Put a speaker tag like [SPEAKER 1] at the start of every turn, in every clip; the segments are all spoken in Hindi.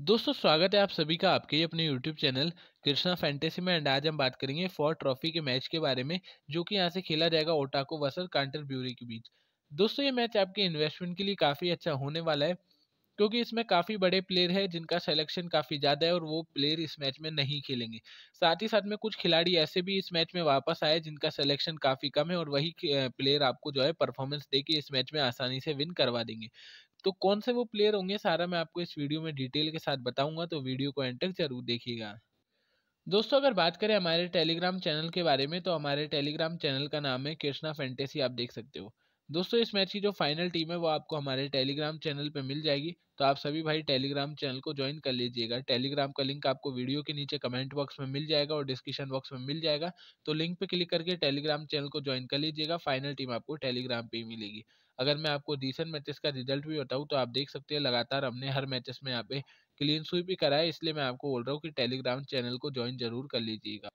[SPEAKER 1] दोस्तों स्वागत है आप सभी का आपके अपने YouTube चैनल कृष्णा फैंटेसी में एंड आज हम बात करेंगे फॉर ट्रॉफी के मैच के बारे में जो कि यहाँ से खेला जाएगा ओटाको वसर कांटर ब्यूरी के बीच दोस्तों ये मैच आपके इन्वेस्टमेंट के लिए काफ़ी अच्छा होने वाला है क्योंकि इसमें काफ़ी बड़े प्लेयर है जिनका सिलेक्शन काफ़ी ज़्यादा है और वो प्लेयर इस मैच में नहीं खेलेंगे साथ ही साथ में कुछ खिलाड़ी ऐसे भी इस मैच में वापस आए जिनका सिलेक्शन काफ़ी कम है और वही प्लेयर आपको जो है परफॉर्मेंस देके इस मैच में आसानी से विन करवा देंगे तो कौन से वो प्लेयर होंगे सारा मैं आपको इस वीडियो में डिटेल के साथ बताऊंगा तो वीडियो को एंड तक जरूर देखिएगा दोस्तों अगर बात करें हमारे टेलीग्राम चैनल के बारे में तो हमारे टेलीग्राम चैनल का नाम है कृष्णा फैंटेसी आप देख सकते हो दोस्तों इस मैच की जो फाइनल टीम है वो आपको हमारे टेलीग्राम चैनल पर मिल जाएगी तो आप सभी भाई टेलीग्राम चैनल को ज्वाइन कर लीजिएगा टेलीग्राम का लिंक आपको वीडियो के नीचे कमेंट बॉक्स में मिल जाएगा और डिस्क्रिप्शन बॉक्स में मिल जाएगा तो लिंक पे क्लिक करके टेलीग्राम चैनल को ज्वाइन कर लीजिएगा फाइनल टीम आपको टेलीग्राम पे ही मिलेगी अगर मैं आपको रिसेंट मैचेस का रिजल्ट भी बताऊँ तो आप देख सकते हैं लगातार हमने हर मैचेस में यहाँ पे क्लीन स्वीप भी कराया इसलिए मैं आपको बोल रहा हूँ कि टेलीग्राम चैनल को ज्वाइन जरूर कर लीजिएगा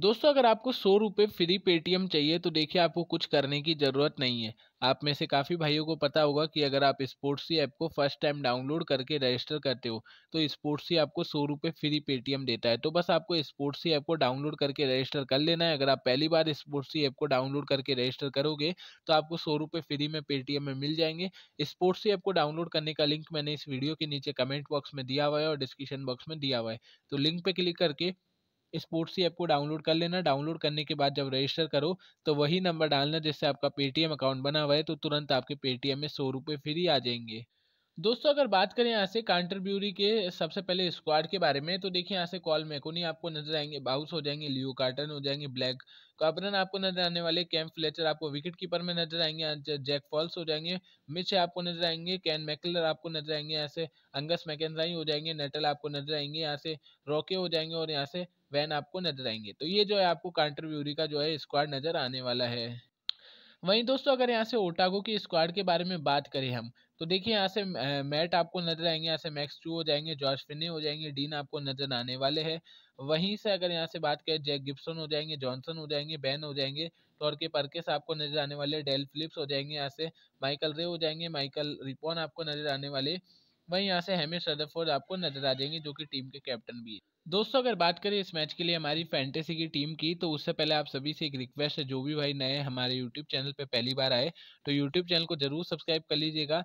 [SPEAKER 1] दोस्तों अगर आपको सौ रुपये फ्री पेटीएम चाहिए तो देखिए आपको कुछ करने की ज़रूरत नहीं है आप में से काफ़ी भाइयों को पता होगा कि अगर आप स्पोर्ट्सी ऐप को फर्स्ट टाइम डाउनलोड करके रजिस्टर करते हो तो स्पोर्ट्सी आपको सौ रुपये फ्री पेटीएम देता है तो बस आपको स्पोर्ट्सी ऐप को डाउनलोड करके रजिस्टर कर लेना है अगर आप पहली बार स्पोर्ट्सी ऐप को डाउनलोड करके रजिस्टर करोगे तो आपको सौ रुपये फ्री में पेटीएम में मिल जाएंगे स्पोर्ट्सी ऐप को डाउनलोड करने का लिंक मैंने इस वीडियो के नीचे कमेंट बॉक्स में दिया हुआ है और डिस्क्रिप्शन बॉक्स में दिया हुआ है तो लिंक पर क्लिक करके स्पोर्ट्स ही ऐप को डाउनलोड कर लेना डाउनलोड करने के बाद जब रजिस्टर करो तो वही नंबर डालना जिससे आपका पेटीएम अकाउंट बना हुआ है तो तुरंत आपके पेटीएम में सौ रुपये फ्री आ जाएंगे दोस्तों अगर बात करें यहाँ से कांटरब्यूरी के सबसे पहले स्क्वाड के बारे में तो देखिए यहाँ से कॉल मैकोनी आपको नजर आएंगे बाउस हो जाएंगे लियो कार्टन हो जाएंगे ब्लैक कॉबरन आपको नजर आने वाले कैम फ्लेचर आपको विकेट कीपर में नजर आएंगे जैक फॉल्स हो जाएंगे मिच आपको नजर आएंगे कैन मैकलर आपको नजर आएंगे यहाँ से अंगस मैकेजाई हो जाएंगे नेटल आपको नजर आएंगे यहाँ से रॉके हो जाएंगे और यहाँ से वैन आपको नजर आएंगे तो ये जो है आपको कांटरब्यूरी का जो है स्क्वाड नजर आने वाला है वहीं दोस्तों अगर यहाँ से ओटागो की स्क्वाड के बारे में बात करें हम तो देखिए यहाँ से मैट आपको नजर आएंगे यहाँ से मैक्स टू हो जाएंगे जॉर्ज फिने हो जाएंगे डीन आपको नजर आने वाले हैं वहीं से अगर यहाँ से बात करें जैक गिब्सन हो जाएंगे जॉनसन हो जाएंगे बैन हो जाएंगे टॉर के पर्केस आपको नजर आने वाले डेल फिलिप्स हो जाएंगे यहाँ से माइकल रे हो जाएंगे माइकल रिपोन आपको नजर आने वाले वहीं यहाँ से हेमेश रदरफोर्ड आपको नजर आ जाएंगे जो कि टीम के कैप्टन भी है दोस्तों अगर बात करें इस मैच के लिए हमारी फैंटेसी की टीम की तो उससे पहले आप सभी से एक रिक्वेस्ट है जो भी भाई नए हमारे यूट्यूब चैनल पर पहली बार आए तो यूट्यूब चैनल को जरूर सब्सक्राइब कर लीजिएगा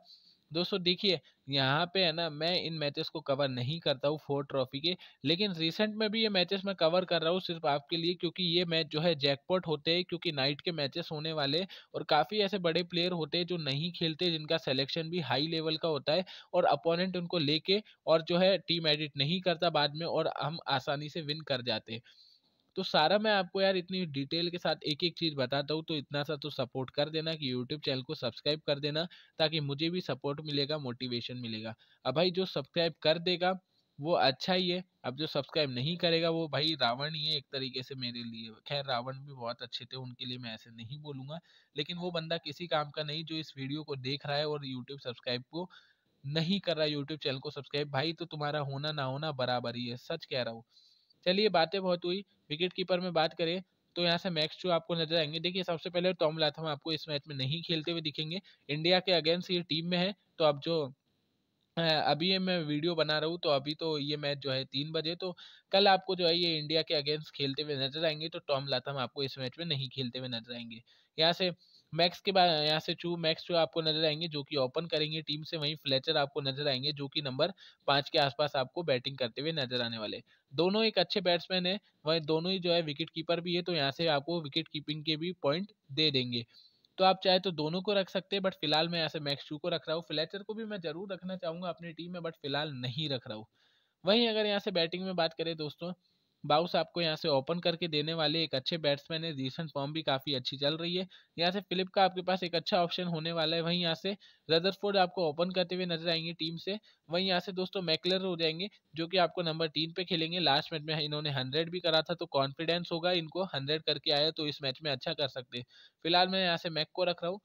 [SPEAKER 1] दोस्तों देखिए यहाँ पे है ना मैं इन मैचेस को कवर नहीं करता हूँ फोर ट्रॉफी के लेकिन रिसेंट में भी ये मैचेस मैं कवर कर रहा हूँ सिर्फ आपके लिए क्योंकि ये मैच जो है जैकपॉट होते हैं क्योंकि नाइट के मैचेस होने वाले और काफ़ी ऐसे बड़े प्लेयर होते हैं जो नहीं खेलते जिनका सेलेक्शन भी हाई लेवल का होता है और अपोनेंट उनको लेके और जो है टीम एडिट नहीं करता बाद में और हम आसानी से विन कर जाते हैं तो सारा मैं आपको यार इतनी डिटेल के साथ एक एक चीज़ बताता हूँ तो इतना सा तो सपोर्ट कर देना कि यूट्यूब चैनल को सब्सक्राइब कर देना ताकि मुझे भी सपोर्ट मिलेगा मोटिवेशन मिलेगा अब भाई जो सब्सक्राइब कर देगा वो अच्छा ही है अब जो सब्सक्राइब नहीं करेगा वो भाई रावण ही है एक तरीके से मेरे लिए खैर रावण भी बहुत अच्छे थे उनके लिए मैं ऐसे नहीं बोलूंगा लेकिन वो बंदा किसी काम का नहीं जो इस वीडियो को देख रहा है और यूट्यूब सब्सक्राइब को नहीं कर रहा यूट्यूब चैनल को सब्सक्राइब भाई तो तुम्हारा होना ना होना बराबर ही है सच कह रहा हूँ चलिए बातें बहुत हुई विकेट कीपर में बात करें तो यहाँ से मैक्स जो आपको नजर आएंगे देखिए सबसे पहले टॉम लाथम आपको इस मैच में नहीं खेलते हुए दिखेंगे इंडिया के अगेंस्ट ये टीम में है तो अब जो अभी मैं वीडियो बना रहा हूँ तो अभी तो ये मैच जो है तीन बजे तो कल आपको जो है ये इंडिया के अगेंस्ट खेलते हुए नजर आएंगे तो टॉम लाथम आपको इस मैच में नहीं खेलते हुए नजर आएंगे यहाँ से मैक्स के बाद यहाँ से चू मैक्स जो आपको नजर आएंगे जो कि ओपन करेंगे टीम से वहीं फ्लेचर आपको नजर आएंगे जो कि नंबर पाँच के आसपास आपको बैटिंग करते हुए नजर आने वाले दोनों एक अच्छे बैट्समैन है वहीं दोनों ही जो है विकेट कीपर भी है तो यहाँ से आपको विकेट कीपिंग के भी पॉइंट दे देंगे तो आप चाहे तो दोनों को रख सकते हैं बट फिलहाल मैं यहाँ से मैक्स चू को रख रहा हूँ फ्लैचर को भी मैं जरूर रखना चाहूँगा अपनी टीम में बट फिलहाल नहीं रख रहा हूँ वहीं अगर यहाँ से बैटिंग में बात करें दोस्तों बाउस आपको यहाँ से ओपन करके देने वाले एक अच्छे बैट्समैन है रिसेंट फॉर्म भी काफ़ी अच्छी चल रही है यहाँ से फिलिप का आपके पास एक अच्छा ऑप्शन होने वाला है वहीं यहाँ से रदरफोर्ड आपको ओपन करते हुए नजर आएंगे टीम से वहीं यहाँ से दोस्तों मैकलर हो जाएंगे जो कि आपको नंबर तीन पे खेलेंगे लास्ट मैच में हाँ, इन्होंने हंड्रेड भी करा था तो कॉन्फिडेंस होगा इनको हंड्रेड करके आया तो इस मैच में अच्छा कर सकते फिलहाल मैं यहाँ से मैक को रख रहा हूँ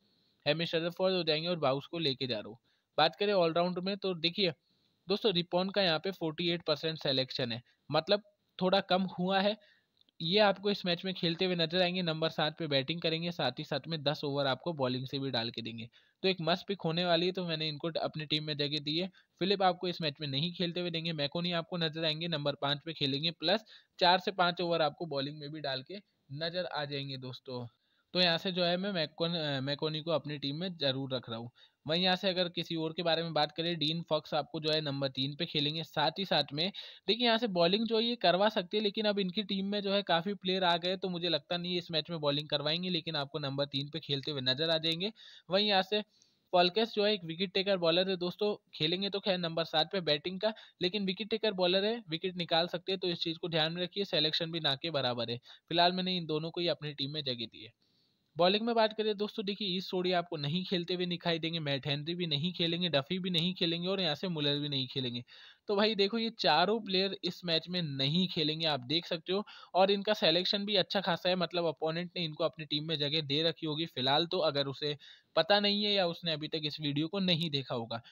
[SPEAKER 1] हेमिश रदरफोर्ड हो जाएंगे और बाउस को लेके जा रहा हूँ बात करें ऑलराउंड में तो देखिए दोस्तों रिपोन का यहाँ पे 48 परसेंट सेलेक्शन है मतलब थोड़ा कम हुआ है ये आपको इस मैच में खेलते हुए नजर आएंगे नंबर सात पे बैटिंग करेंगे साथ ही साथ में दस ओवर आपको बॉलिंग से भी डाल के देंगे तो एक मस्त पिक होने वाली है तो मैंने इनको अपनी टीम में जगह दी है फिलिप आपको इस मैच में नहीं खेलते हुए देंगे मैकोनी आपको नजर आएंगे नंबर पाँच पे खेलेंगे प्लस चार से पाँच ओवर आपको बॉलिंग में भी डाल के नजर आ जाएंगे दोस्तों तो यहाँ से जो है मैं मैकोन मैकोनी को अपनी टीम में ज़रूर रख रहा हूँ वहीं यहाँ से अगर किसी और के बारे में बात करें डीन फॉक्स आपको जो है नंबर तीन पे खेलेंगे साथ ही साथ में देखिए यहाँ से बॉलिंग जो है ये करवा सकती है लेकिन अब इनकी टीम में जो है काफ़ी प्लेयर आ गए तो मुझे लगता नहीं इस मैच में बॉलिंग करवाएंगे लेकिन आपको नंबर तीन पे खेलते हुए नजर आ जाएंगे वहीं यहाँ से पॉलकेस जो है एक विकेट टेकर बॉलर है दोस्तों खेलेंगे तो खैर नंबर सात पे बैटिंग का लेकिन विकेट टेकर बॉलर है विकेट निकाल सकते हैं तो इस चीज़ को ध्यान में रखिए सिलेक्शन भी ना के बराबर है फिलहाल मैंने इन दोनों को ही अपनी टीम में जगह दी है बॉलिंग में बात करें दोस्तों देखिए इस सोडी आपको नहीं खेलते हुए दिखाई देंगे मैट हेनरी भी नहीं खेलेंगे डफी भी नहीं खेलेंगे और यहाँ से मुलर भी नहीं खेलेंगे तो भाई देखो ये चारों प्लेयर इस मैच में नहीं खेलेंगे आप देख सकते हो और इनका सेलेक्शन भी अच्छा खासा है मतलब अपोनेंट ने इनको अपनी टीम में जगह दे रखी होगी फिलहाल तो अगर उसे पता नहीं है या उसने अभी तक इस वीडियो को नहीं देखा होगा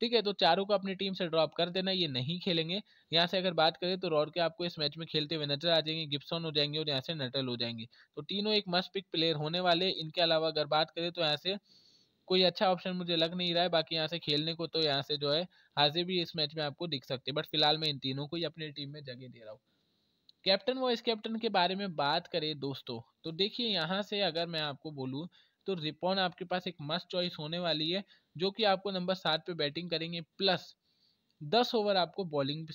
[SPEAKER 1] ठीक है तो चारों को अपनी टीम से ड्रॉप कर देना ये नहीं खेलेंगे यहाँ से अगर बात करें तो रॉड के आपको इस मैच में खेलते हुए नजर आ जाएंगे गिप्सन हो जाएंगे और यहाँ से नटल हो जाएंगे तो तीनों एक मस्ट पिक प्लेयर होने वाले इनके अलावा अगर बात करें तो यहाँ से कोई अच्छा ऑप्शन मुझे लग नहीं रहा है बाकी यहाँ से खेलने को तो यहाँ से जो है हाजिर भी इस मैच में आपको दिख सकते हैं बट फिलहाल मैं इन तीनों को ही अपनी टीम में जगह दे रहा हूँ कैप्टन वॉइस कैप्टन के बारे में बात करें दोस्तों तो देखिए यहाँ से अगर मैं आपको बोलूँ तो रिपोन आपके पास एक मस्ट चॉइस होने वाली है जो कि आपको नंबर सात पे बैटिंग करेंगे प्लस दस ओवर आपको बॉलिंग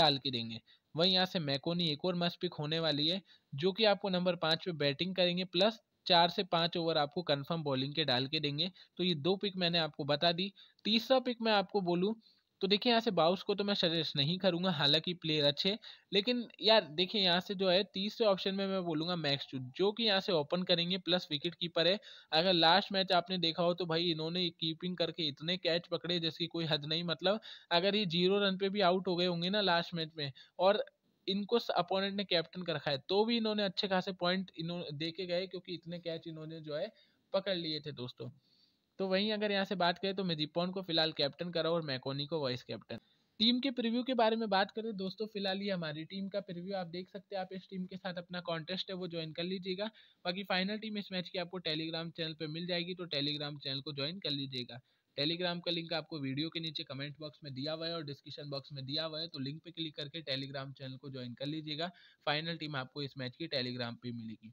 [SPEAKER 1] डाल के देंगे वहीं यहाँ से मैकोनी एक और मस्ट पिक होने वाली है जो कि आपको नंबर पाँच पे बैटिंग करेंगे प्लस चार से पाँच ओवर आपको कन्फर्म बॉलिंग के डाल के देंगे तो ये दो पिक मैंने आपको बता दी तीसरा पिक मैं आपको बोलूँ तो देखिए यहाँ से बाउस को तो मैं सजेस्ट नहीं करूँगा हालांकि प्लेयर अच्छे लेकिन यार देखिए यहाँ से जो है तीसरे ऑप्शन में मैं बोलूँगा मैक्स चूज जो कि यहाँ से ओपन करेंगे प्लस विकेट कीपर है अगर लास्ट मैच आपने देखा हो तो भाई इन्होंने कीपिंग करके इतने कैच पकड़े जिसकी कोई हद नहीं मतलब अगर ये जीरो रन पर भी आउट हो गए होंगे ना लास्ट मैच में और इनको अपोनेंट ने कैप्टन कर रखा है तो भी इन्होंने अच्छे खासे पॉइंट इन्होंने देखे गए क्योंकि इतने कैच इन्होंने जो है पकड़ लिए थे दोस्तों तो वहीं अगर यहाँ से बात करें तो मेजिपॉन को फिलहाल कैप्टन करा और मैकोनी को वाइस कैप्टन टीम के प्रीव्यू के बारे में बात करें दोस्तों फिलहाल ही हमारी टीम का प्रीव्यू आप देख सकते हैं आप इस टीम के साथ अपना कॉन्टेस्ट है वो ज्वाइन कर लीजिएगा बाकी फाइनल टीम इस मैच की आपको टेलीग्राम चैनल पर मिल जाएगी तो टेलीग्राम चैनल को ज्वाइन कर लीजिएगा टेलीग्राम का लिंक आपको वीडियो के नीचे कमेंट बॉक्स में दिया हुआ है और डिस्क्रिप्शन बॉक्स में दिया हुआ है तो लिंक पे क्लिक करके टेलीग्राम चैनल को ज्वाइन कर लीजिएगा फाइनल टीम आपको इस मैच की टेलीग्राम पे मिलेगी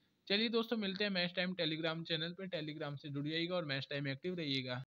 [SPEAKER 1] चलिए दोस्तों मिलते हैं मैच टाइम टेलीग्राम चैनल पर टेलीग्राम से जुड़ जाइएगा और मैच टाइम एक्टिव रहिएगा